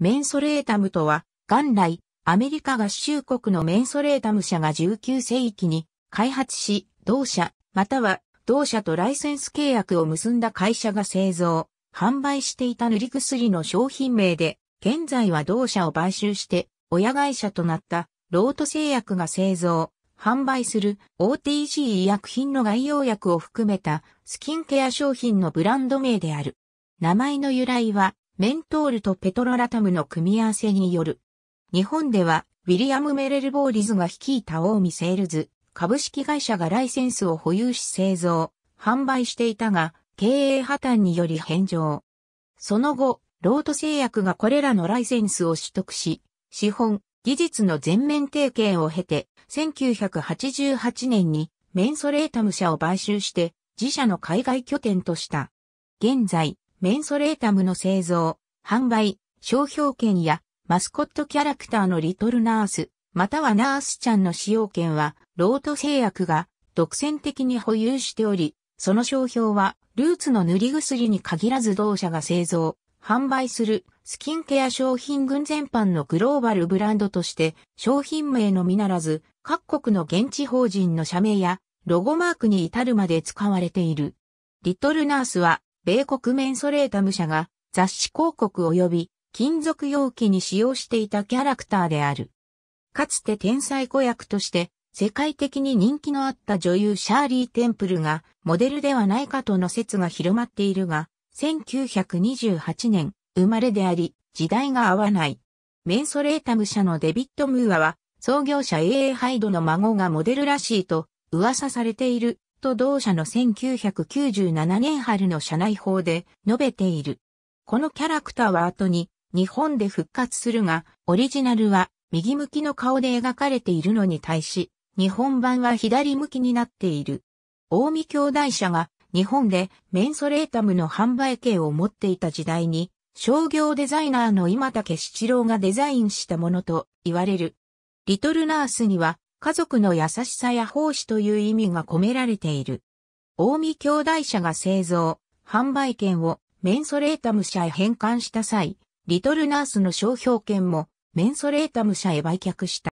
メンソレータムとは、元来、アメリカ合衆国のメンソレータム社が19世紀に開発し、同社、または同社とライセンス契約を結んだ会社が製造、販売していた塗り薬の商品名で、現在は同社を買収して、親会社となったロート製薬が製造、販売する o t g 医薬品の概要薬を含めたスキンケア商品のブランド名である。名前の由来はメントールとペトロラタムの組み合わせによる。日本では、ウィリアム・メレル・ボーリズが率いたオーミ・セールズ、株式会社がライセンスを保有し製造、販売していたが、経営破綻により返上。その後、ロート製薬がこれらのライセンスを取得し、資本、技術の全面提携を経て、1988年にメンソレータム社を買収して、自社の海外拠点とした。現在、メンソレータムの製造、販売、商標権やマスコットキャラクターのリトルナース、またはナースちゃんの使用権は、ロート製薬が独占的に保有しており、その商標は、ルーツの塗り薬に限らず同社が製造、販売するスキンケア商品群全般のグローバルブランドとして、商品名のみならず、各国の現地法人の社名や、ロゴマークに至るまで使われている。リトルナースは、米国メンソレータム社が雑誌広告及び金属容器に使用していたキャラクターである。かつて天才子役として世界的に人気のあった女優シャーリー・テンプルがモデルではないかとの説が広まっているが、1928年生まれであり、時代が合わない。メンソレータム社のデビッド・ムーアは創業者 A.A. ハイドの孫がモデルらしいと噂されているト同社の1997年春の社内法で述べている。このキャラクターは後に日本で復活するが、オリジナルは右向きの顔で描かれているのに対し、日本版は左向きになっている。大見兄弟社が日本でメンソレータムの販売権を持っていた時代に、商業デザイナーの今竹七郎がデザインしたものと言われる。リトルナースには家族の優しさや奉仕という意味が込められている。近江兄弟社が製造、販売権をメンソレータム社へ返還した際、リトルナースの商標権もメンソレータム社へ売却した。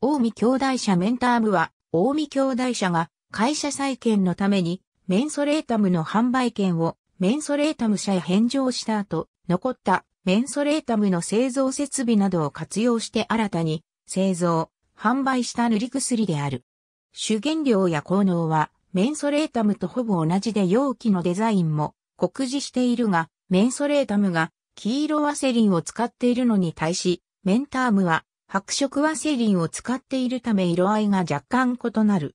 近江兄弟社メンタームは、近江兄弟社が会社再建のためにメンソレータムの販売権をメンソレータム社へ返上した後、残ったメンソレータムの製造設備などを活用して新たに製造、販売した塗り薬である。主原料や効能は、メンソレータムとほぼ同じで容器のデザインも酷似しているが、メンソレータムが黄色ワセリンを使っているのに対し、メンタームは白色ワセリンを使っているため色合いが若干異なる。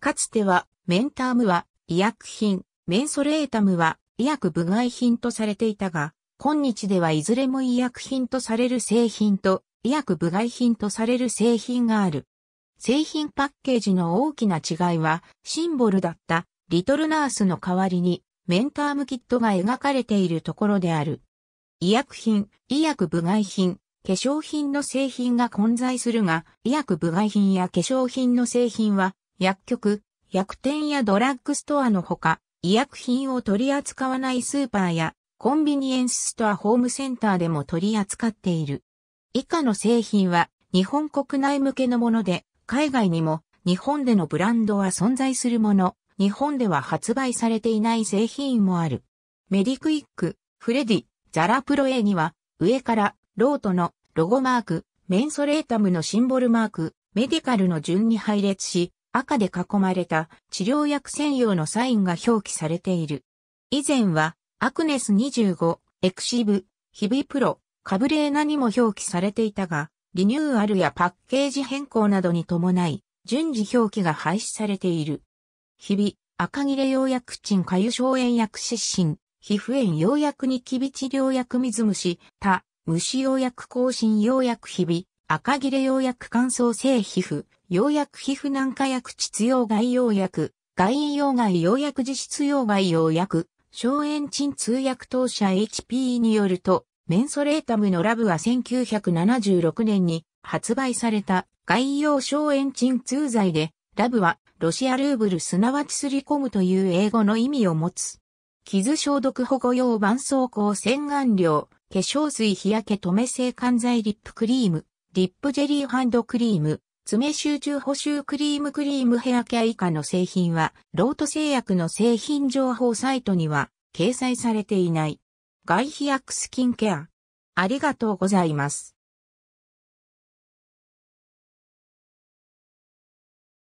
かつては、メンタームは医薬品、メンソレータムは医薬部外品とされていたが、今日ではいずれも医薬品とされる製品と医薬部外品とされる製品がある。製品パッケージの大きな違いは、シンボルだったリトルナースの代わりに、メンタームキットが描かれているところである。医薬品、医薬部外品、化粧品の製品が混在するが、医薬部外品や化粧品の製品は、薬局、薬店やドラッグストアのほか、医薬品を取り扱わないスーパーや、コンビニエンスストアホームセンターでも取り扱っている。以下の製品は日本国内向けのもので、海外にも日本でのブランドは存在するもの、日本では発売されていない製品もある。メディクイック、フレディ、ザラプロ A には、上からロートのロゴマーク、メンソレータムのシンボルマーク、メディカルの順に配列し、赤で囲まれた治療薬専用のサインが表記されている。以前は、アクネス25、エクシブ、ヒビプロ、カブレーナにも表記されていたが、リニューアルやパッケージ変更などに伴い、順次表記が廃止されている。日々、赤切れ用薬鎮下油消炎薬湿疹、皮膚炎用薬ニキビ治療薬水虫、他、虫用薬更新用薬日々、赤切れ用薬乾燥性皮膚、用薬皮膚軟化薬窒用外用薬、外因用外用薬実質用外用薬、消炎鎮痛薬当社 HPE によると、メンソレータムのラブは1976年に発売された外用消炎鎮痛剤で、ラブはロシアルーブルすなわちすり込むという英語の意味を持つ。傷消毒保護用絆創膏洗顔料、化粧水日焼け止め性管剤リップクリーム、リップジェリーハンドクリーム、爪集中補修クリームクリームヘアケア以下の製品は、ロート製薬の製品情報サイトには掲載されていない。外皮薬スキンケア。ありがとうございます。